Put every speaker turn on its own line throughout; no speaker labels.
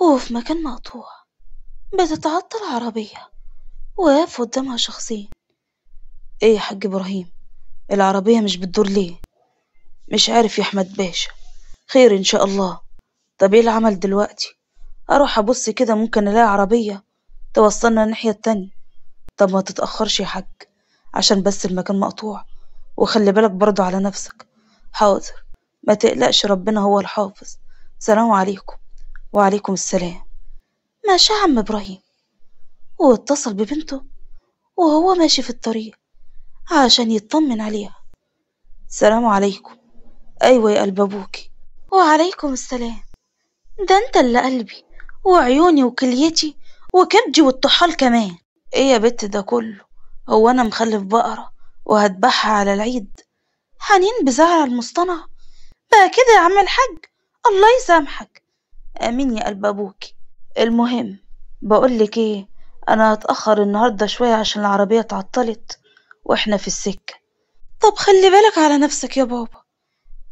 وفي مكان مقطوع بتتعطل عربية واقف قدامها شخصين ايه يا حاج إبراهيم العربية مش بتدور ليه مش عارف يا أحمد باشا خير إن شاء الله طب ايه العمل دلوقتي أروح أبص كده ممكن ألاقي عربية توصلنا الناحية التانية طب ما تتأخرش يا حاج عشان بس المكان مقطوع وخلي بالك برضه على نفسك حاضر ما تقلقش ربنا هو الحافظ سلام عليكم وعليكم السلام ماشى عم إبراهيم واتصل ببنته وهو ماشي في الطريق عشان يطمن عليها سلام عليكم أيوة يا قلب أبوكي وعليكم السلام ده أنت اللي قلبي وعيوني وكليتي وكبدي والطحال كمان إيه يا بت ده كله هو أنا مخلف بقرة وهذبحها على العيد حنين بزعل المصطنع بقى كده يا عم الحاج الله يسامحك آمين يا قلب أبوكي المهم بقولك إيه أنا هتأخر النهاردة شوية عشان العربية اتعطلت وإحنا في السكة طب خلي بالك على نفسك يا بابا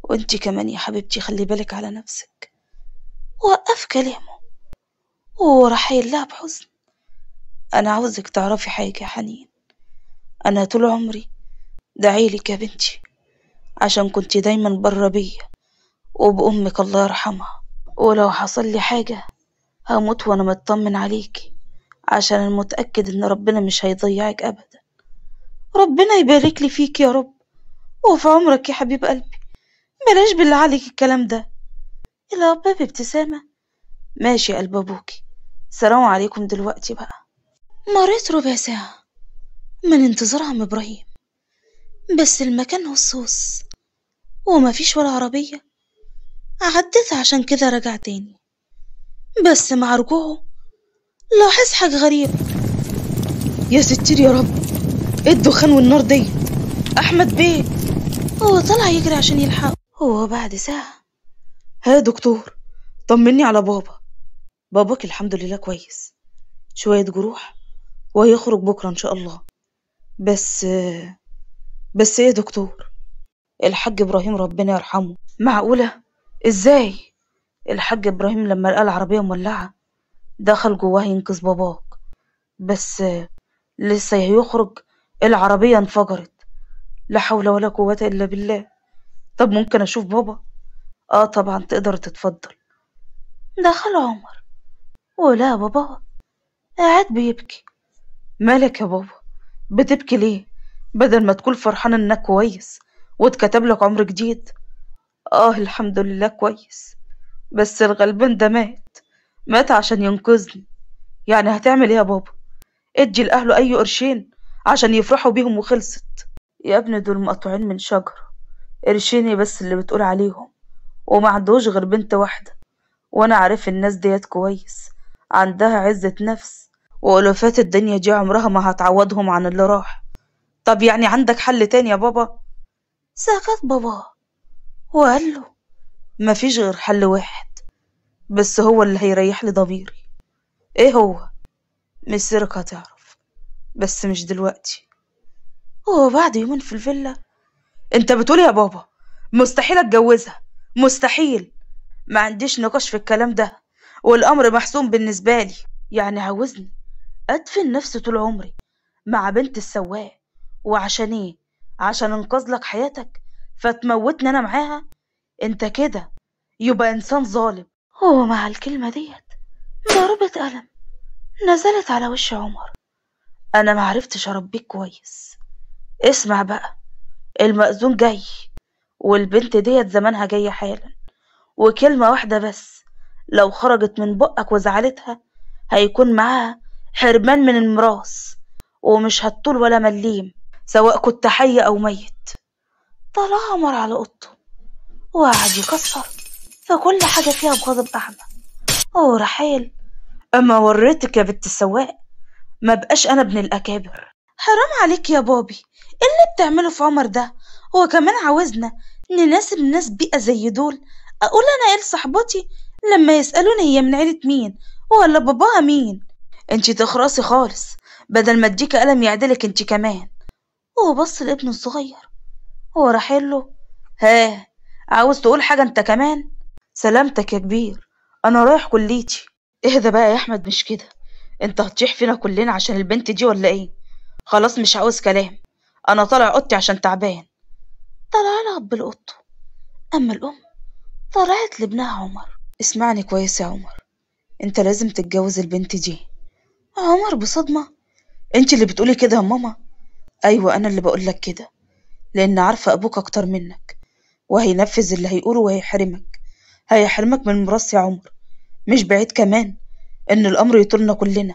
وإنتي كمان يا حبيبتي خلي بالك على نفسك وقف كلامه وراح يلها بحزن أنا عاوزك تعرفي حاجة يا حنين أنا طول عمري دعيلك يا بنتي عشان كنت دايما بره بيا وبأمك الله يرحمها ولو حصل لي حاجة هموت وأنا مطمن عليكي عشان أنا متأكد إن ربنا مش هيضيعك أبدا ربنا يبارك لي فيك يا رب وفي عمرك يا حبيب قلبي بلاش بالله عليك الكلام ده باب ابتسامة ماشي يا قلب أبوكي سلام عليكم دلوقتي بقى مريت ربع ساعة من انتظار عم إبراهيم بس المكان هصوص ومفيش ولا عربية عديتها عشان كده رجع تاني بس مع رجوعه لاحظ حاجة غريبة يا ستير يا رب ايه الدخان والنار دي احمد بيه هو طلع يجري عشان يلحقه هو بعد ساعة ها دكتور طمني على بابا باباك الحمد لله كويس شوية جروح وهيخرج بكرة إن شاء الله بس بس إيه دكتور الحاج إبراهيم ربنا يرحمه معقولة ازاي الحاج ابراهيم لما لقى العربيه مولعه دخل جواها ينقذ باباك بس لسه هيخرج العربيه انفجرت لا حول ولا قوه الا بالله طب ممكن اشوف بابا اه طبعا تقدر تتفضل دخل عمر ولا بابا قاعد بيبكي مالك يا بابا بتبكي ليه بدل ما تكون فرحان انك كويس واتكتب لك عمر جديد آه الحمد لله كويس بس الغلبان ده مات مات عشان ينقذني يعني هتعمل ايه يا بابا ادي لأهله أي قرشين عشان يفرحوا بيهم وخلصت يا ابني دول مقطوعين من شجرة قرشيني بس اللي بتقول عليهم وما عندوش غير بنت واحدة وأنا عارف الناس ديت كويس عندها عزة نفس وألوفات الدنيا دي عمرها ما هتعوضهم عن اللي راح طب يعني عندك حل تاني يا بابا ساكت بابا وقال له مفيش غير حل واحد بس هو اللي هيريح لي ضميري ايه هو مسيرك هتعرف بس مش دلوقتي هو بعد يومين في الفيلا انت بتقول إيه يا بابا مستحيل اتجوزها مستحيل ما عنديش نقاش في الكلام ده والامر محسوم بالنسبه لي يعني عاوزني ادفن نفسي طول عمري مع بنت السواق وعشان ايه عشان انقذ لك حياتك فتموتني انا معاها انت كده يبقى انسان ظالم ومع الكلمة ديت ضربة قلم نزلت على وش عمر انا معرفتش اربيك كويس اسمع بقى المأذون جاي والبنت ديت زمانها جاية حالا وكلمة واحدة بس لو خرجت من بقك وزعلتها هيكون معاها حرمان من المراس ومش هتطول ولا مليم سواء كنت حي أو ميت طلع عمر على قطه وقعد يكسر فكل حاجة فيها بغضب أعمى ورحيل أما وريتك يا بنت السواق ما بقاش أنا ابن الأكابر حرام عليك يا بابي إيه اللي بتعمله في عمر ده هو كمان عاوزنا نناسب ناس بيئة زي دول أقول أنا إيه لصاحبتي لما يسألوني هي من عيلة مين ولا باباها مين انتي تخرصي خالص بدل ما اديك قلم يعدلك انتي كمان وبص لابنه الصغير هو له ها عاوز تقول حاجة انت كمان سلامتك يا كبير انا رايح كليتي اهدى بقى يا احمد مش كده انت هتطيح فينا كلنا عشان البنت دي ولا ايه خلاص مش عاوز كلام انا طالع اوضتي عشان تعبان طلع لها بالقطه اما الام طلعت لابنها عمر اسمعني كويس يا عمر انت لازم تتجوز البنت دي عمر بصدمه انت اللي بتقولي كده يا ماما ايوه انا اللي بقولك كده لأن عارفة أبوك أكتر منك وهينفذ اللي هيقوله وهيحرمك هيحرمك من مراسي يا عمر مش بعيد كمان إن الأمر يطولنا كلنا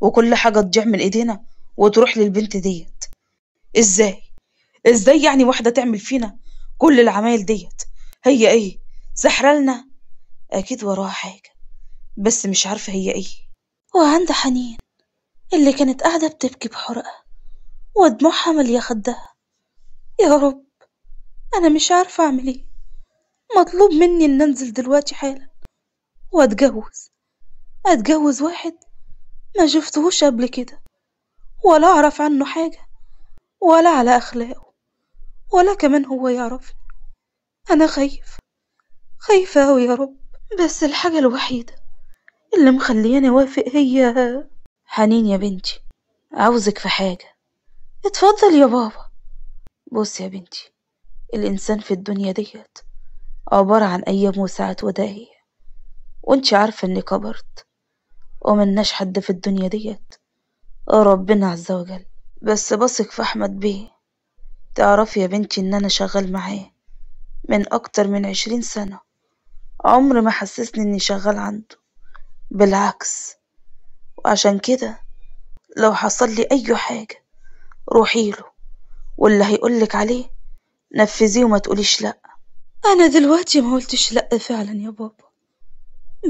وكل حاجة تضيع من إيدينا وتروح للبنت ديت إزاي؟ إزاي يعني واحدة تعمل فينا كل العمايل ديت هي إيه؟ سحرالنا؟ أكيد وراها حاجة بس مش عارفة هي إيه وعند حنين اللي كانت قاعدة بتبكي بحرقة ودموعها مالية خدها يا رب أنا مش عارفة أعمل إيه مطلوب مني إن أنزل دلوقتي حالا وأتجوز أتجوز واحد ما شفتهوش قبل كده ولا أعرف عنه حاجة ولا على أخلاقه ولا كمان هو يعرفني أنا خايف خايفة أوي يا رب بس الحاجة الوحيدة اللي مخلياني أوافق هي حنين يا بنتي عاوزك في حاجة اتفضل يا بابا بص يا بنتي الإنسان في الدنيا ديت عبارة عن أيام وساعات وداهية وانتي عارفة إني كبرت ومناش حد في الدنيا ديت ربنا عز وجل بس بثق في أحمد بيه تعرفي يا بنتي إن أنا شغال معاه من أكتر من عشرين سنة عمر ما حسسني إني شغال عنده بالعكس وعشان كده لو حصل لي أي حاجة روحيله واللي هيقولك عليه نفذيه وما تقوليش لأ أنا دلوقتي ما قلتش لأ فعلا يا بابا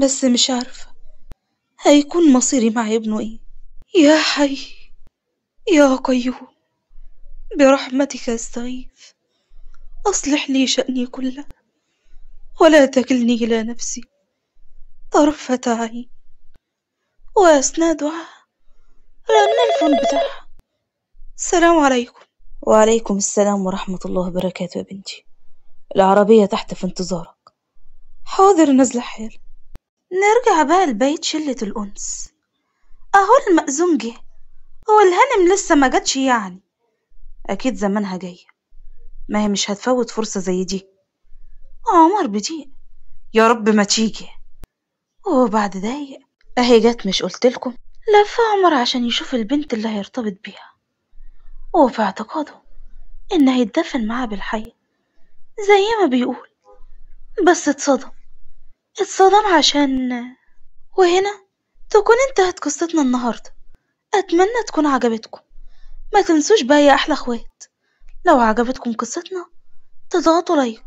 بس مش عارفة هيكون مصيري مع ابنه إيه يا حي يا قيوم برحمتك أستغيث أصلح لي شأني كله ولا تكلني إلى نفسي طرفة عين واسنادها دعاء رن الفن بتاعها السلام عليكم وعليكم السلام ورحمة الله وبركاته يا بنتي العربية تحت في انتظارك حاضر نازلة حيل نرجع بقى لبيت شلة الأنس أهو المأذون جه هو الهنم لسه ما جاتش يعني أكيد زمانها جاية ما هي مش هتفوت فرصة زي دي آه، عمر بضيق يا رب ما تيجي وبعد دايق أهي جت مش قلتلكم لف عمر عشان يشوف البنت اللي هيرتبط بيها وفي اعتقاده إنه هيتدفن معاه بالحي زي ما بيقول بس اتصدم اتصدم عشان وهنا تكون انتهت قصتنا النهاردة أتمنى تكون عجبتكم ما تنسوش بقى يا أحلى أخوات لو عجبتكم قصتنا تضغطوا لايك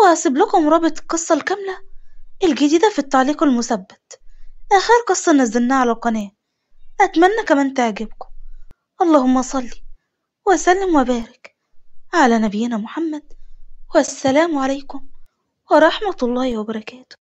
وهسيب لكم رابط القصة الكاملة الجديدة في التعليق المثبت آخر قصة نزلناها على القناة أتمنى كمان تعجبكم اللهم صلي وسلم وبارك على نبينا محمد والسلام عليكم ورحمة الله وبركاته